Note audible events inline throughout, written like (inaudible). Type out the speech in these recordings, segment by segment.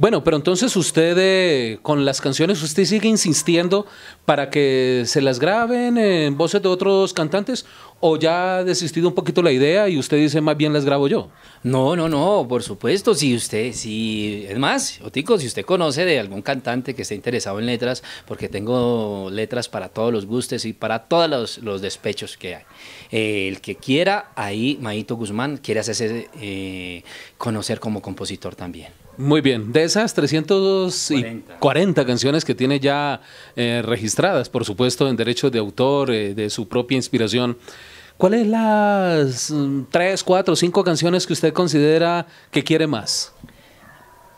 Bueno, pero entonces usted eh, con las canciones, usted sigue insistiendo para que se las graben en voces de otros cantantes o ya ha desistido un poquito la idea y usted dice más bien las grabo yo. No, no, no, por supuesto, si usted, si es más, Otico, si usted conoce de algún cantante que esté interesado en letras, porque tengo letras para todos los gustes y para todos los, despechos que hay. Eh, el que quiera, ahí Maito Guzmán quiere hacerse eh, conocer como compositor también. Muy bien, de esas 340 canciones que tiene ya eh, registradas, por supuesto, en derechos de autor, eh, de su propia inspiración, ¿cuáles las mm, tres, cuatro, cinco canciones que usted considera que quiere más?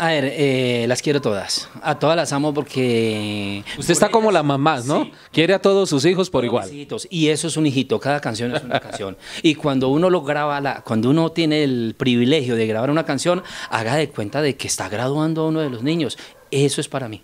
A ver, eh, las quiero todas. A todas las amo porque... Usted está como la mamá, ¿no? Quiere a todos sus hijos por igual. Y eso es un hijito, cada canción es una canción. Y cuando uno lo graba, cuando uno tiene el privilegio de grabar una canción, haga de cuenta de que está graduando a uno de los niños. Eso es para mí.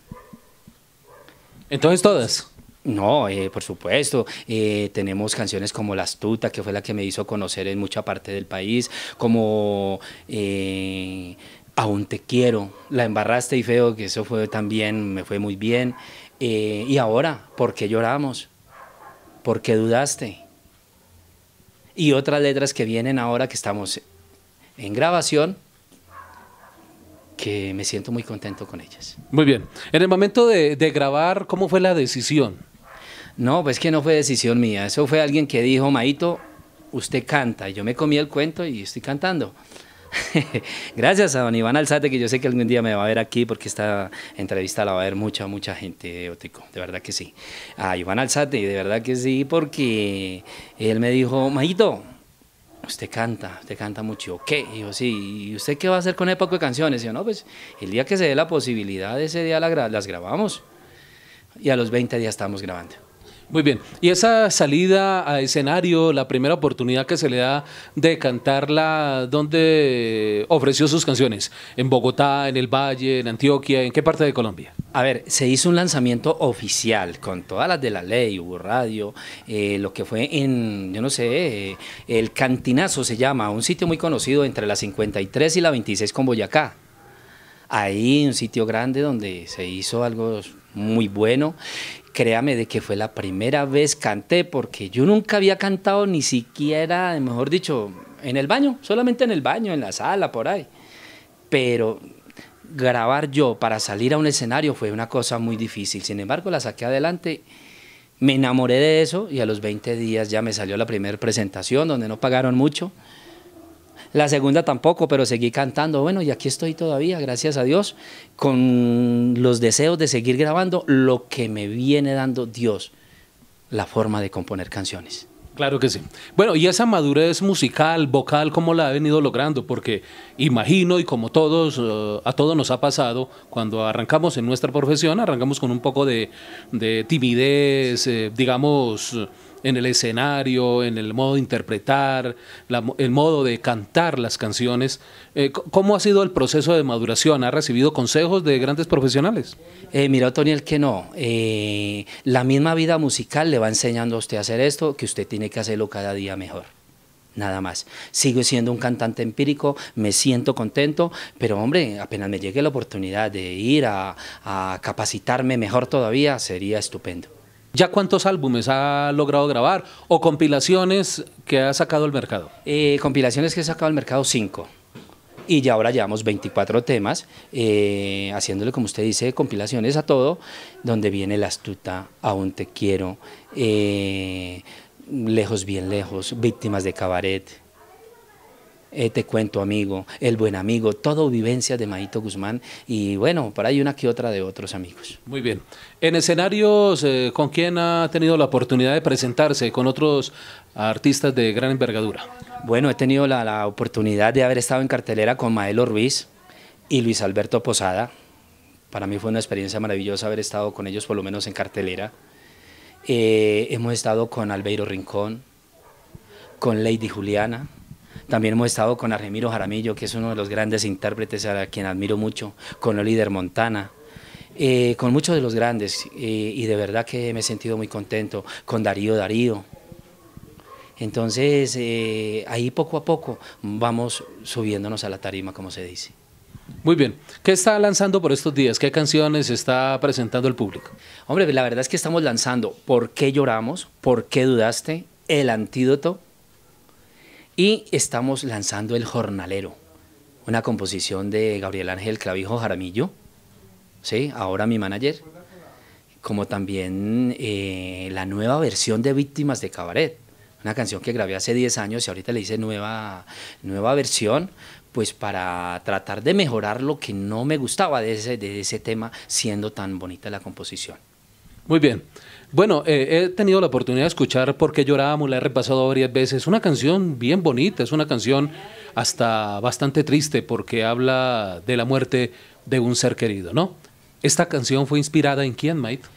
Entonces todas. No, eh, por supuesto. Eh, tenemos canciones como La Astuta, que fue la que me hizo conocer en mucha parte del país, como eh, Aún te quiero, la embarraste y feo, que eso fue también, me fue muy bien. Eh, y ahora, ¿por qué lloramos? ¿Por qué dudaste? Y otras letras que vienen ahora que estamos en grabación, que me siento muy contento con ellas. Muy bien. En el momento de, grabar, ¿cómo fue la decisión? No, pues que no fue decisión mía. Eso fue alguien que dijo, Maito, usted canta. Yo me comí el cuento y estoy cantando. (laughs) Gracias a don Iván Alzate, que yo sé que algún día me va a ver aquí porque esta entrevista la va a ver mucha, mucha gente, ótico, de verdad que sí. A Iván Alzate, de verdad que sí, porque él me dijo, Majito, usted canta, usted canta mucho. ¿Qué? Y yo, sí, ¿y usted qué va a hacer con el poco de canciones? Y yo, no, pues el día que se dé la posibilidad, ese día las grabamos. Y a los 20 días estamos grabando. Muy bien. Y esa salida a escenario, la primera oportunidad que se le da de cantarla, ¿dónde ofreció sus canciones? ¿En Bogotá, en el Valle, en Antioquia? ¿En qué parte de Colombia? A ver, se hizo un lanzamiento oficial con todas las de la ley, hubo radio, eh, lo que fue en, yo no sé, eh, el Cantinazo se llama, un sitio muy conocido entre la 53 y la 26 con Boyacá ahí un sitio grande donde se hizo algo muy bueno. Créame de que fue la primera vez canté porque yo nunca había cantado ni siquiera, mejor dicho, en el baño, solamente en el baño, en la sala, por ahí. Pero grabar yo para salir a un escenario fue una cosa muy difícil. Sin embargo, la saqué adelante. Me enamoré de eso y a los 20 días ya me salió la primera presentación donde no pagaron mucho la segunda tampoco, pero seguí cantando, bueno, y aquí estoy todavía, gracias a Dios, con los deseos de seguir grabando lo que me viene dando Dios, la forma de componer canciones. Claro que sí. Bueno, y esa madurez musical, vocal, ¿cómo la ha venido logrando? Porque imagino, y como todos, eh, a todos nos ha pasado, cuando arrancamos en nuestra profesión, arrancamos con un poco de, timidez, eh, digamos en el escenario, en el modo de interpretar, el modo de cantar las canciones. Eh, ¿Cómo ha sido el proceso de maduración? ¿Ha recibido consejos de grandes profesionales? Eh, mira, el que no. Eh, la misma vida musical le va enseñando a usted a hacer esto, que usted tiene que hacerlo cada día mejor. Nada más. Sigo siendo un cantante empírico, me siento contento, pero hombre, apenas me llegue la oportunidad de ir a capacitarme mejor todavía, sería estupendo. ¿Ya cuántos álbumes ha logrado grabar o compilaciones que ha sacado al mercado? Eh, compilaciones que he sacado al mercado, cinco. Y ya ahora llevamos 24 temas, eh, haciéndole, como usted dice, compilaciones a todo, donde viene La Astuta, Aún Te Quiero, eh, Lejos Bien Lejos, Víctimas de Cabaret, eh, te Cuento Amigo, El Buen Amigo, todo vivencia de Maito Guzmán y bueno, por ahí una que otra de otros amigos. Muy bien. En escenarios, eh, ¿con quién ha tenido la oportunidad de presentarse? ¿Con otros artistas de gran envergadura? Bueno, he tenido la, oportunidad de haber estado en cartelera con Maelo Ruiz y Luis Alberto Posada. Para mí fue una experiencia maravillosa haber estado con ellos, por lo menos en cartelera. Eh, hemos estado con Albeiro Rincón, con Lady Juliana, también hemos estado con Argemiro Jaramillo, que es uno de los grandes intérpretes a quien admiro mucho, con líder Montana. Eh, con muchos de los grandes eh, y de verdad que me he sentido muy contento con Darío Darío. Entonces eh, ahí poco a poco vamos subiéndonos a la tarima, como se dice. Muy bien. ¿Qué está lanzando por estos días? ¿Qué canciones está presentando el público? Hombre, la verdad es que estamos lanzando ¿Por qué lloramos? ¿Por qué dudaste? El antídoto y estamos lanzando El Jornalero, una composición de Gabriel Ángel Clavijo Jaramillo, ¿sí? ahora mi manager, como también eh, la nueva versión de Víctimas de Cabaret, una canción que grabé hace 10 años y ahorita le hice nueva, nueva versión, pues para tratar de mejorar lo que no me gustaba de ese, de ese tema, siendo tan bonita la composición. Muy bien. Bueno, eh, he tenido la oportunidad de escuchar Por qué llorábamos, la he repasado varias veces. Una canción bien bonita, es una canción hasta bastante triste porque habla de la muerte de un ser querido, ¿no? Esta canción fue inspirada en quién, Mike?